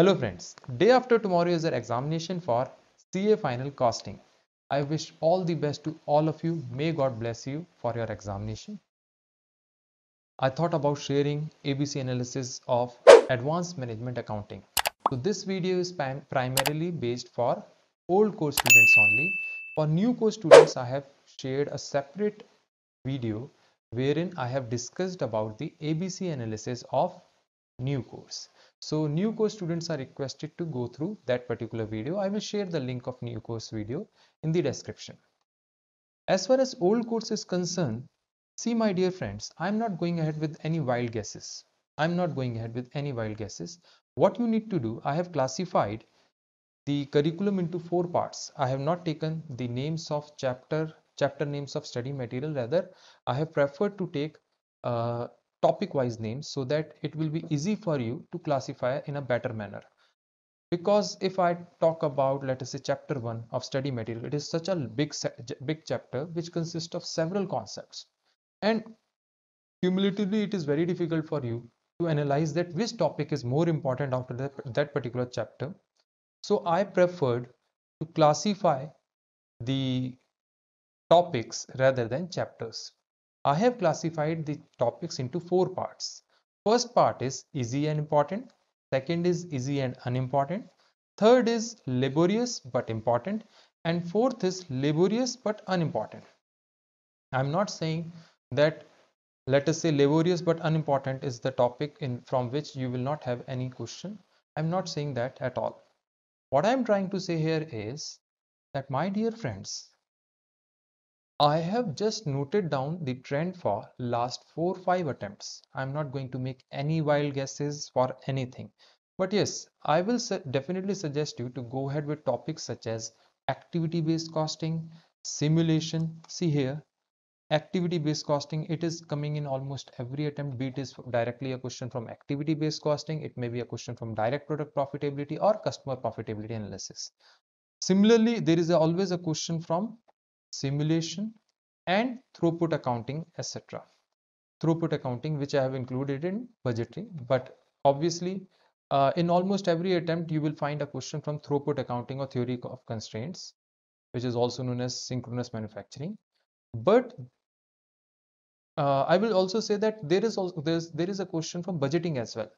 Hello friends, day after tomorrow is our examination for CA Final Costing. I wish all the best to all of you. May God bless you for your examination. I thought about sharing ABC analysis of Advanced Management Accounting. So this video is primarily based for old course students only. For new course students, I have shared a separate video wherein I have discussed about the ABC analysis of new course. So new course students are requested to go through that particular video. I will share the link of new course video in the description. As far as old course is concerned, see my dear friends, I'm not going ahead with any wild guesses. I'm not going ahead with any wild guesses. What you need to do, I have classified the curriculum into four parts. I have not taken the names of chapter, chapter names of study material. Rather, I have preferred to take uh, topic wise names so that it will be easy for you to classify in a better manner because if i talk about let us say chapter 1 of study material it is such a big big chapter which consists of several concepts and cumulatively it is very difficult for you to analyze that which topic is more important after that, that particular chapter so i preferred to classify the topics rather than chapters I have classified the topics into four parts. First part is easy and important. Second is easy and unimportant. Third is laborious but important. And fourth is laborious but unimportant. I'm not saying that let us say laborious but unimportant is the topic in, from which you will not have any question. I'm not saying that at all. What I'm trying to say here is that my dear friends, I have just noted down the trend for last 4-5 attempts. I'm not going to make any wild guesses for anything. But yes, I will su definitely suggest you to go ahead with topics such as activity-based costing, simulation. See here, activity-based costing, it is coming in almost every attempt, be it is directly a question from activity-based costing, it may be a question from direct product profitability or customer profitability analysis. Similarly, there is always a question from simulation and throughput accounting etc throughput accounting which i have included in budgeting but obviously uh, in almost every attempt you will find a question from throughput accounting or theory of constraints which is also known as synchronous manufacturing but uh, i will also say that there is also there is a question from budgeting as well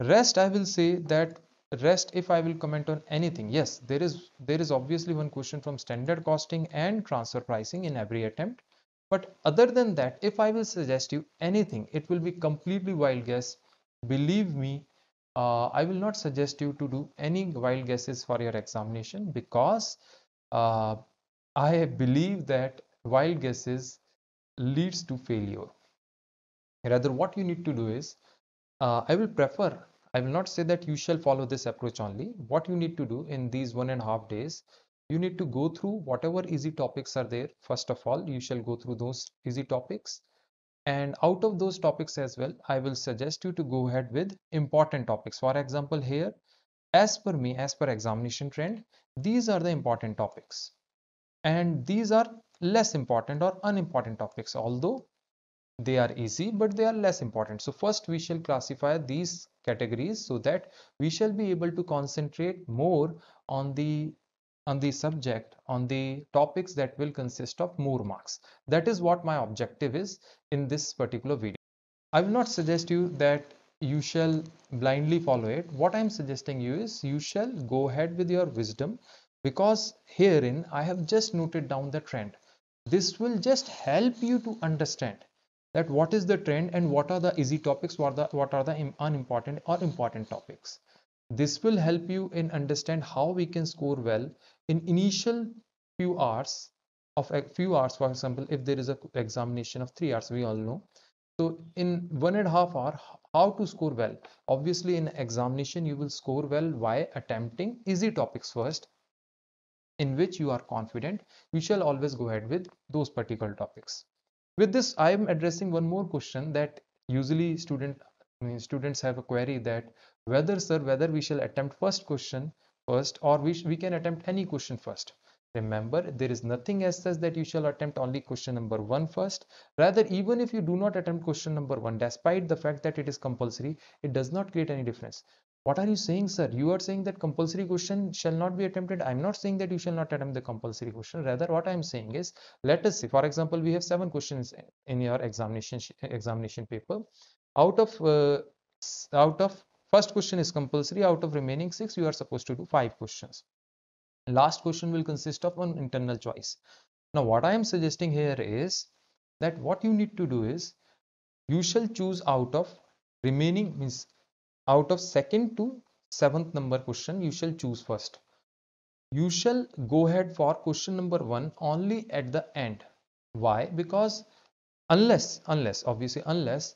rest i will say that rest if i will comment on anything yes there is there is obviously one question from standard costing and transfer pricing in every attempt but other than that if i will suggest you anything it will be completely wild guess believe me uh, i will not suggest you to do any wild guesses for your examination because uh, i believe that wild guesses leads to failure rather what you need to do is uh, i will prefer I will not say that you shall follow this approach only. What you need to do in these one and a half days, you need to go through whatever easy topics are there. First of all, you shall go through those easy topics. And out of those topics as well, I will suggest you to go ahead with important topics. For example, here, as per me, as per examination trend, these are the important topics. And these are less important or unimportant topics, although they are easy but they are less important so first we shall classify these categories so that we shall be able to concentrate more on the on the subject on the topics that will consist of more marks that is what my objective is in this particular video i will not suggest you that you shall blindly follow it what i'm suggesting you is you shall go ahead with your wisdom because herein i have just noted down the trend this will just help you to understand that what is the trend and what are the easy topics what, the, what are the unimportant or important topics this will help you in understand how we can score well in initial few hours of a few hours for example if there is a examination of three hours we all know so in one and a half hour how to score well obviously in examination you will score well by attempting easy topics first in which you are confident you shall always go ahead with those particular topics with this i am addressing one more question that usually student I mean, students have a query that whether sir whether we shall attempt first question first or we, we can attempt any question first remember there is nothing as such that you shall attempt only question number one first rather even if you do not attempt question number one despite the fact that it is compulsory it does not create any difference what are you saying, sir? You are saying that compulsory question shall not be attempted. I'm not saying that you shall not attempt the compulsory question. Rather, what I'm saying is, let us see. For example, we have seven questions in your examination examination paper. Out of uh, out of first question is compulsory. Out of remaining six, you are supposed to do five questions. Last question will consist of an internal choice. Now, what I am suggesting here is that what you need to do is you shall choose out of remaining means out of second to seventh number question you shall choose first you shall go ahead for question number one only at the end why because unless unless obviously unless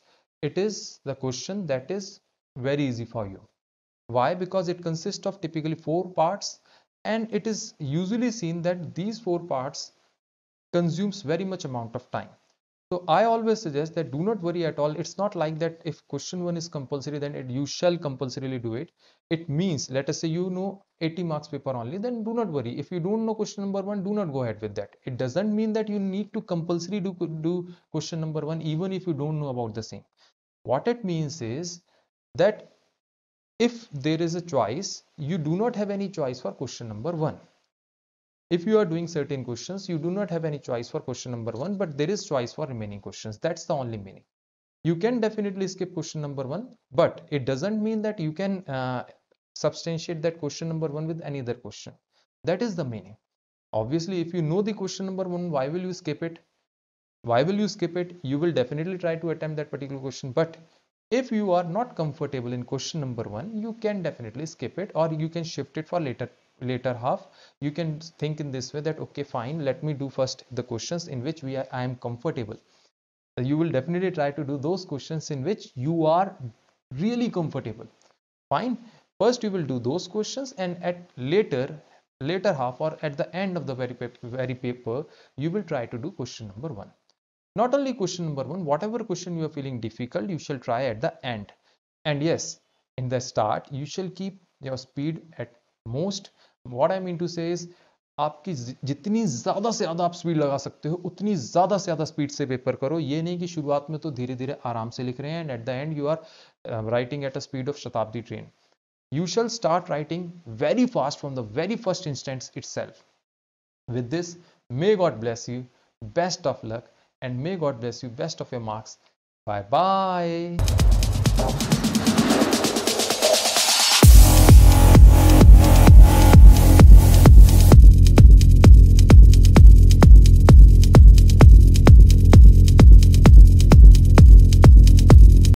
it is the question that is very easy for you why because it consists of typically four parts and it is usually seen that these four parts consumes very much amount of time so I always suggest that do not worry at all. It's not like that if question one is compulsory, then it, you shall compulsorily do it. It means, let us say you know 80 marks paper only, then do not worry. If you don't know question number one, do not go ahead with that. It doesn't mean that you need to compulsory do, do question number one, even if you don't know about the same. What it means is that if there is a choice, you do not have any choice for question number one if you are doing certain questions you do not have any choice for question number one but there is choice for remaining questions that's the only meaning you can definitely skip question number one but it doesn't mean that you can uh, substantiate that question number one with any other question that is the meaning obviously if you know the question number one why will you skip it why will you skip it you will definitely try to attempt that particular question but if you are not comfortable in question number one you can definitely skip it or you can shift it for later later half you can think in this way that okay fine let me do first the questions in which we are, i am comfortable you will definitely try to do those questions in which you are really comfortable fine first you will do those questions and at later later half or at the end of the very paper, very paper you will try to do question number one not only question number one whatever question you are feeling difficult you shall try at the end and yes in the start you shall keep your speed at most what I mean to say आपकी जितनी ज्यादा से ज्यादा आप speed लगा सकते हो उतनी ज्यादा से ज्यादा स्पीड से पेपर करो ये नहीं कि शुरुआत में तो धीरे धीरे आराम से लिख रहे हैं and at the end you are writing at a speed of Shatabdi train you shall start writing very fast from the very first instant itself with this may God bless you best of luck and may God bless you best of your marks bye bye